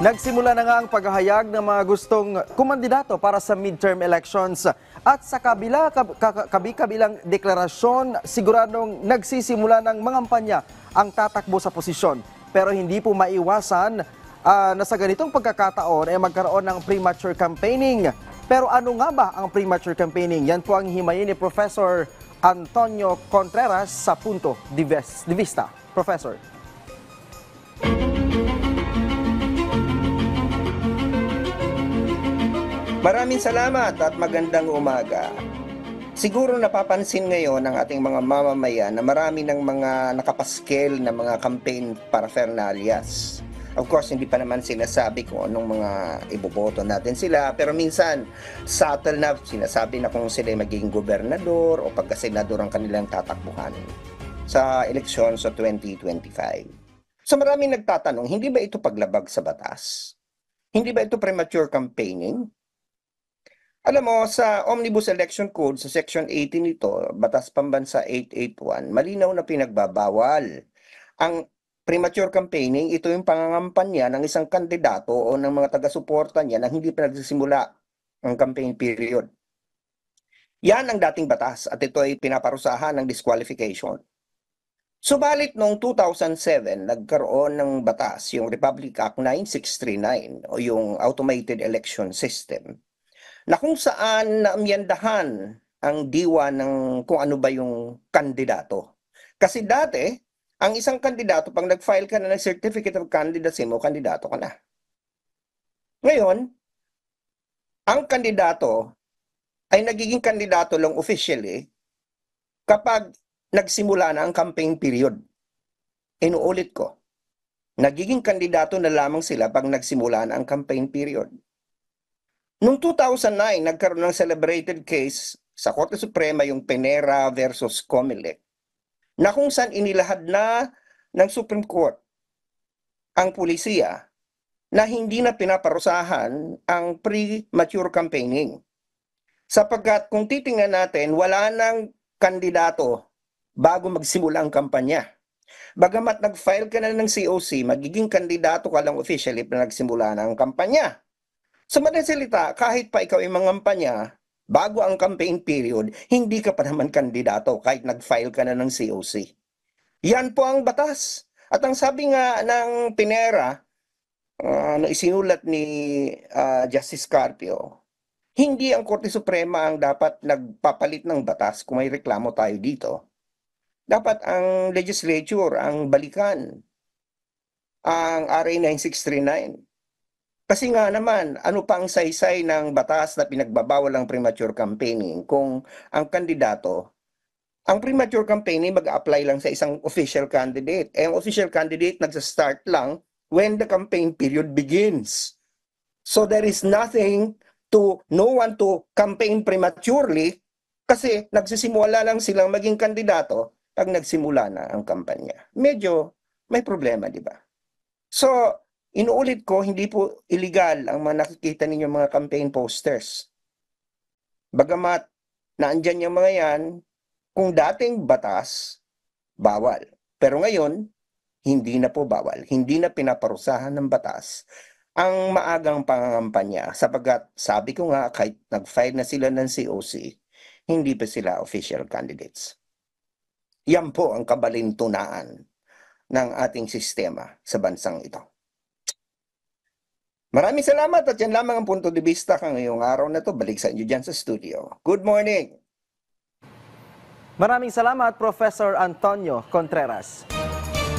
Nagsimula na nga ang paghahayag ng mga gustong kumandidato para sa midterm elections. At sa kabila, kabi-kabilang deklarasyon, siguradong nagsisimula ng mangampanya ang tatakbo sa posisyon. Pero hindi po maiwasan uh, na sa ganitong pagkakataon ay eh, magkaroon ng premature campaigning. Pero ano nga ba ang premature campaigning? Yan po ang himayin ni Professor Antonio Contreras sa Punto de Vista. Professor. Maraming salamat at magandang umaga. Siguro napapansin ngayon ng ating mga mamamayan na marami ng mga nakapaskel na mga campaign para paraphernalias. Of course, hindi pa naman sinasabi kung anong mga iboboto natin sila. Pero minsan, subtle na sinasabi na kung sila magiging gobernador o pagkasenador ang kanilang tatakbuhan sa eleksyon sa 2025. So maraming nagtatanong, hindi ba ito paglabag sa batas? Hindi ba ito premature campaigning? Alam mo, sa Omnibus Election Code, sa Section 18 nito, Batas Pambansa 881, malinaw na pinagbabawal. Ang premature campaigning, ito yung pangangampanya ng isang kandidato o ng mga taga-suporta niya na hindi pa nagsisimula ang campaign period. Yan ang dating batas at ito ay pinaparusahan ng disqualification. Subalit noong 2007, nagkaroon ng batas yung Republic Act 9639 o yung Automated Election System na kung saan naamyandahan ang diwa ng kung ano ba yung kandidato. Kasi dati, ang isang kandidato, pag nag-file ka na ng certificate of candidacy mo, kandidato ka na. Ngayon, ang kandidato ay nagiging kandidato lang officially kapag nagsimula na ang campaign period. Inuulit ko, nagiging kandidato na lamang sila pag nagsimula na ang campaign period. Noong 2009, nagkaroon ng celebrated case sa Korte Suprema yung Penera versus Comelec na kung saan inilahad na ng Supreme Court ang pulisiya na hindi na pinaparusahan ang premature campaigning. Sapagkat kung titingnan natin, wala nang kandidato bago magsimula ang kampanya. Bagamat nag-file ka na ng COC, magiging kandidato ka lang officially na nagsimula na ang kampanya. Sa madaling kahit pa ikaw ay mangampanya, bago ang campaign period, hindi ka pa naman kandidato kahit nag-file ka na ng COC. Yan po ang batas. At ang sabi nga ng Pinera, uh, na isinulat ni uh, Justice Carpio, hindi ang Korte Suprema ang dapat nagpapalit ng batas kung may reklamo tayo dito. Dapat ang legislature ang balikan ang RA 9639 kasi nga naman, ano pa ang saysay ng batas na pinagbabawal ang premature campaigning kung ang kandidato, ang premature campaigning mag-apply lang sa isang official candidate. Eh, ang official candidate nagsa-start lang when the campaign period begins. So there is nothing to no one to campaign prematurely kasi nagsisimula lang silang maging kandidato pag nagsimula na ang kampanya. Medyo may problema, di ba? So, Inuulit ko, hindi po illegal ang mga nakikita ninyo mga campaign posters. Bagamat naandyan yung mga yan, kung dating batas, bawal. Pero ngayon, hindi na po bawal. Hindi na pinaparusahan ng batas ang maagang pangangampanya sapagkat sabi ko nga kahit nag-file na sila ng COC, hindi pa sila official candidates. Yan po ang kabalintunaan ng ating sistema sa bansang ito. Maraming salamat at yan lamang ang punto de vista kang ngayong araw na to. Balik sa inyo dyan sa studio. Good morning! Maraming salamat, Professor Antonio Contreras.